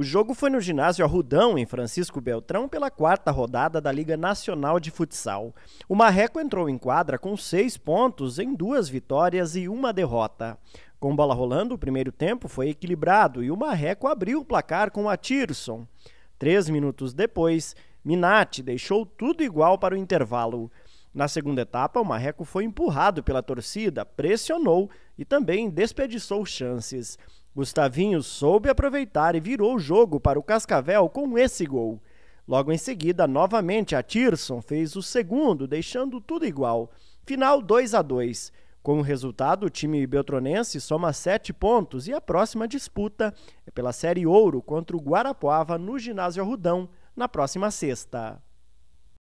O jogo foi no ginásio Arrudão, em Francisco Beltrão, pela quarta rodada da Liga Nacional de Futsal. O Marreco entrou em quadra com seis pontos em duas vitórias e uma derrota. Com bola rolando, o primeiro tempo foi equilibrado e o Marreco abriu o placar com a Tirson. Três minutos depois, Minati deixou tudo igual para o intervalo. Na segunda etapa, o Marreco foi empurrado pela torcida, pressionou e também desperdiçou chances. Gustavinho soube aproveitar e virou o jogo para o Cascavel com esse gol. Logo em seguida, novamente, a Tirson fez o segundo, deixando tudo igual. Final 2 a 2. Com o resultado, o time beltronense soma sete pontos e a próxima disputa é pela Série Ouro contra o Guarapuava no Ginásio Arrudão, na próxima sexta.